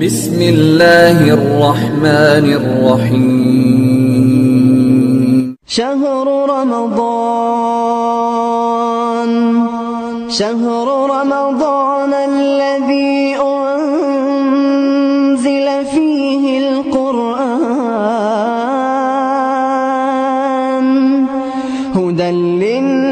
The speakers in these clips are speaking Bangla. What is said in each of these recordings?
بسم الله الرحمن الرحيم شهر رمضان شهر رمضان الذي أنزل فيه القرآن هدى للناس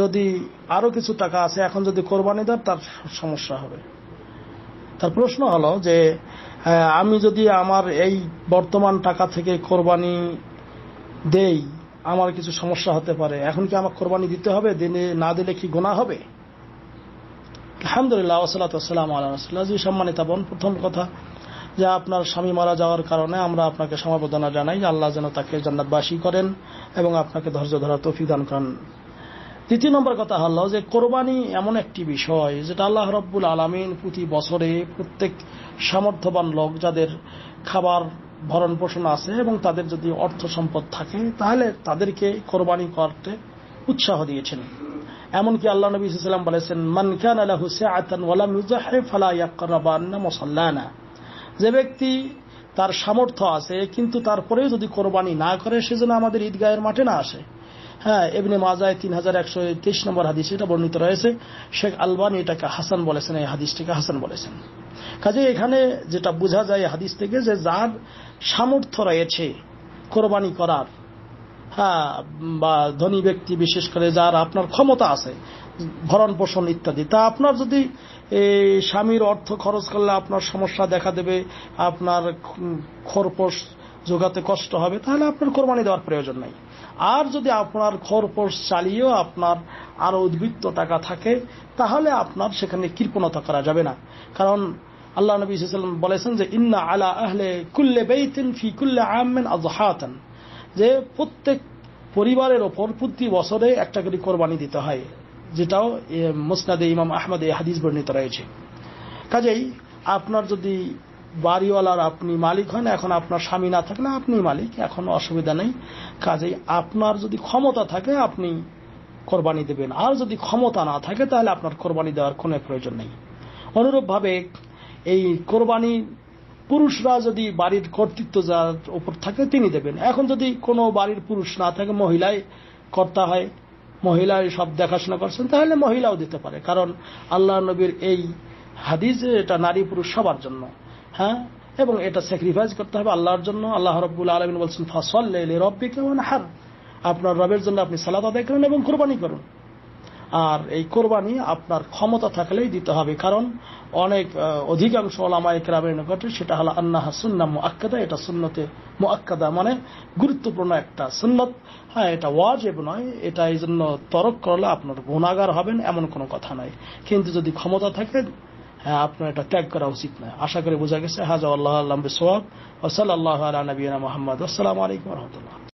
যদি আরও কিছু টাকা আছে এখন যদি কোরবানি দেন তার সমস্যা হবে তার প্রশ্ন হল যে আমি যদি আমার এই বর্তমান টাকা থেকে কোরবানি দেই আমার কিছু সমস্যা হতে পারে এখন কি আমার কোরবানি দিতে হবে দিনে না দিলে কি গোনা হবে আলহামদুলিল্লাহ ওসালাতাম আল্লাহ জি সম্মানিত বোন প্রথম কথা যে আপনার স্বামী মারা যাওয়ার কারণে আমরা আপনাকে সমবেদনা জানাই আল্লাহ যেন তাকে জান্নাতবাসী করেন এবং আপনাকে ধৈর্য ধরা তফিদান করেন তৃতীয় নম্বর কথা হল যে কোরবানি এমন একটি বিষয় যেটা আল্লাহ রব্বুল আলমিন প্রতি বছরে প্রত্যেক সামর্থ্যবান লোক যাদের খাবার ভরণ পোষণ আছে এবং তাদের যদি অর্থ সম্পদ থাকে তাহলে তাদেরকে কোরবানি করতে উৎসাহ দিয়েছেন এমনকি আল্লাহ নবী ইসলাম বলেছেন মানকান আল্লাহ হুসেন ওয়ালাম যে ব্যক্তি তার সামর্থ্য আছে কিন্তু তারপরেও যদি কোরবানি না করে সেজন্য আমাদের ঈদগাহের মাঠে না আসে হ্যাঁ এমনি মাজায় তিন হাজার একশো তেইশ নম্বর হাদিস এটা বর্ণিত রয়েছে শেখ আলবানি এটাকে হাসান বলেছেন এই হাদিসটিকে হাসান বলেছেন কাজে এখানে যেটা বোঝা যায় হাদিস থেকে যে যার সামর্থ্য রয়েছে কোরবানি করার হ্যাঁ বা ধনী ব্যক্তি বিশেষ করে যার আপনার ক্ষমতা আছে ভরণ পোষণ ইত্যাদি তা আপনার যদি স্বামীর অর্থ খরচ করলে আপনার সমস্যা দেখা দেবে আপনার খরপোশ যোগাতে কষ্ট হবে তাহলে আপনার কোরবানি দেওয়ার প্রয়োজন নাই আর যদি আপনার খরপোশ চালিয়েও আপনার আরও উদ্বৃত্ত টাকা থাকে তাহলে আপনার সেখানে কৃপণতা করা যাবে না কারণ আল্লাহ নবী সাল্লাম বলেছেন যে ইন্না আলা আহলে কুল্লে বেইতেন ফি কুল্লে আমেন আজহাতান যে প্রত্যেক পরিবারের ওপর প্রতি বছরে একটা করে কোরবানি দিতে হয় যেটাও মুসনাদে ইমাম আহমদে হাদিস বর্ণিত রয়েছে কাজেই আপনার যদি বাড়িওয়ালার আপনি মালিক হন এখন আপনার স্বামী না থাকলে আপনি মালিক এখন অসুবিধা নেই কাজেই আপনার যদি ক্ষমতা থাকে আপনি কোরবানি দেবেন আর যদি ক্ষমতা না থাকে তাহলে আপনার কোরবানি দেওয়ার কোনো প্রয়োজন নেই অনুরূপভাবে এই কোরবানি পুরুষরা যদি বাড়ির কর্তৃত্ব যার উপর থাকে তিনি দেবেন এখন যদি কোনো বাড়ির পুরুষ না থাকে মহিলায় কর্তা হয় মহিলা সব দেখাশোনা করছেন তাহলে মহিলাও দিতে পারে কারণ আল্লাহ নবীর এই হাদিস এটা নারী পুরুষ সবার জন্য হ্যাঁ এবং এটা স্যাক্রিফাইস করতে হবে আল্লাহর জন্য আল্লাহ রব্বুল আলমিন বলছেন ফসল্লে রব্বিকে হার আপনার রবের জন্য আপনি সালাদ আদায় করুন এবং কোরবানি করুন আর এই কোরবানি আপনার ক্ষমতা থাকলেই দিতে হবে কারণ অনেক অধিকাংশ ওলামায় ক্রামের নিকটে সেটা হলো আন্নাহা সুন্না মুআক্কাদা এটা সুন্নতে মুআক্কাদা মানে গুরুত্বপূর্ণ একটা সুন্নত হ্যাঁ এটা ওয়াজেব নয় এটা এই জন্য তরক করলে আপনার গুণাগার হবেন এমন কোনো কথা নয় কিন্তু যদি ক্ষমতা থাকে আপনারা এটা ত্যাগ করা উচিত নয় আশা করি বোঝা গেছে হাজা আল্লাহ আল্লাহ সোয়াব ও সাল আল্লাহ আলা নবীনা মোহাম্মদ আসসালামু আলাইকুম রহমতুল্লাহ